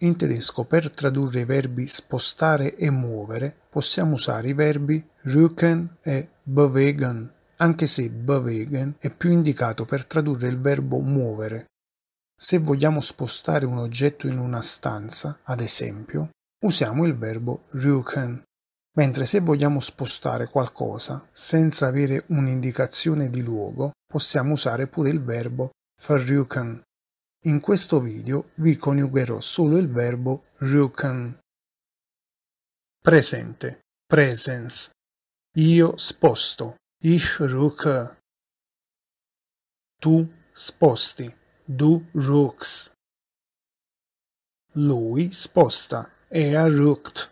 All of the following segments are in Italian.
In tedesco per tradurre i verbi spostare e muovere possiamo usare i verbi rücken e bewegen, anche se bewegen è più indicato per tradurre il verbo muovere. Se vogliamo spostare un oggetto in una stanza, ad esempio, usiamo il verbo rücken, mentre se vogliamo spostare qualcosa senza avere un'indicazione di luogo, possiamo usare pure il verbo verrücken. In questo video vi coniugherò solo il verbo rucan. Presente, presence. Io sposto, ich rucke. Tu sposti, du rucks. Lui sposta, er ruckt.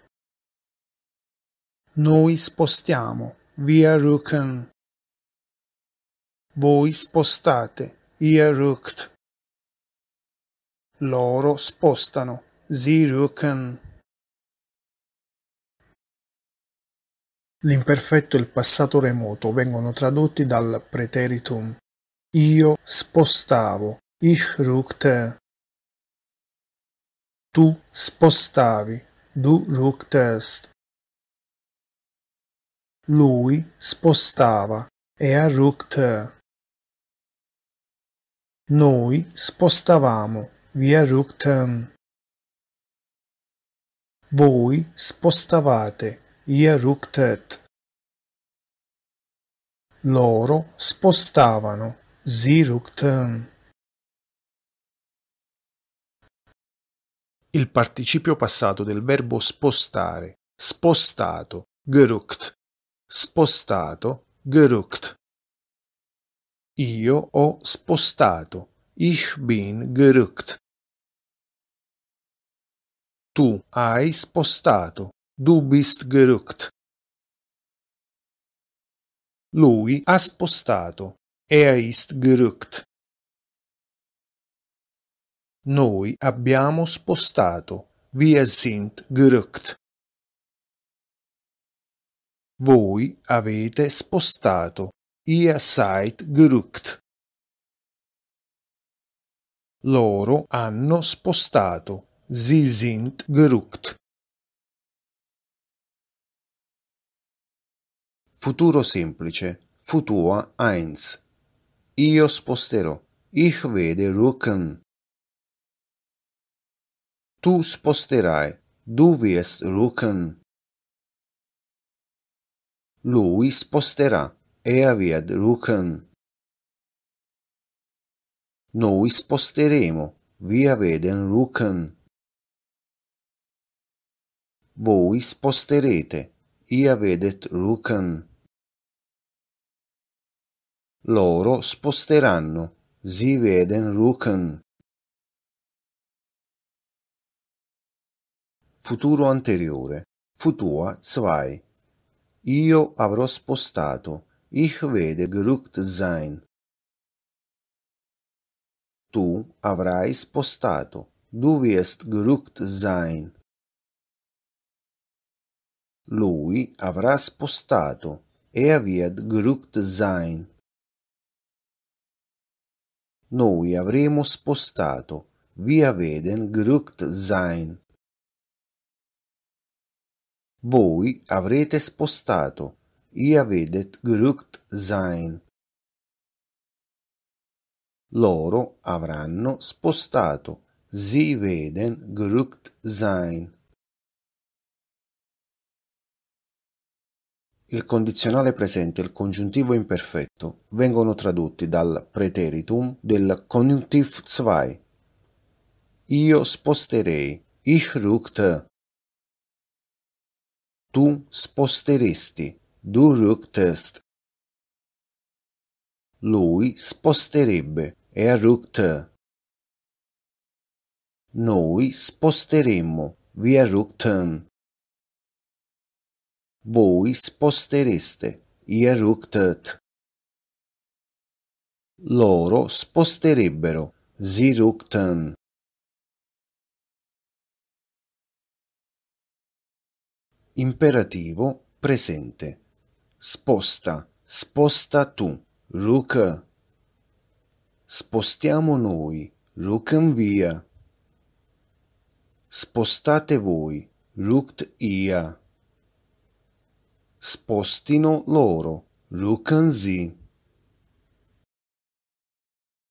Noi spostiamo, wir rucken. Voi spostate, ihr rückt. Loro spostano zi ryu L'imperfetto e il passato remoto vengono tradotti dal preteritum. Io spostavo, ich rukte. Tu spostavi, du ruktest. Lui spostava, er rukte. Noi spostavamo, via Viaructam. Voi spostavate Iaruktet. Loro spostavano Ziruktan. Il participio passato del verbo spostare, spostato, gerukt, spostato, gerukt. Io ho spostato, ich bin gerukt. Tu hai spostato. Du bist gerückt. Lui ha spostato. Er ist gerückt. Noi abbiamo spostato. Wir sind gerückt. Voi avete spostato. Ihr seid gerückt. Loro hanno spostato. Sie sind gerückt. Futuro semplice. Futur eins. Io sposterò. Ich werde rücken. Tu sposterai. Du wirst rücken. Lui sposterà. Er wird rücken. Noi sposteremo. Wir werden rücken voi sposterete Iavedet Rukan. Loro sposteranno Ziveden Rukan. Futuro anteriore. Futua 2. Io avrò spostato. Ich werde gerückt sein. Tu avrai spostato. Du wirst gerückt sein. Lui avrà spostato e Eaviad Grucht sein. Noi avremo spostato Via Veden Grucht sein. Voi avrete spostato Ia Vedet Grucht sein. Loro avranno spostato Sie Veden Grucht sein. Il condizionale presente e il congiuntivo imperfetto vengono tradotti dal preteritum del coniuntiv 2. Io sposterei. Ich rückte. Tu sposteresti. Du rücktest. Lui sposterebbe. Er rückte. Noi sposteremmo. Wir rückten voi spostereste Yeruktet. Loro sposterebbero Ziruktan. Imperativo presente. Sposta, sposta tu, Ruk. Spostiamo noi, Rukan via. Spostate voi, Rukt ia spostino loro, Lucanzi.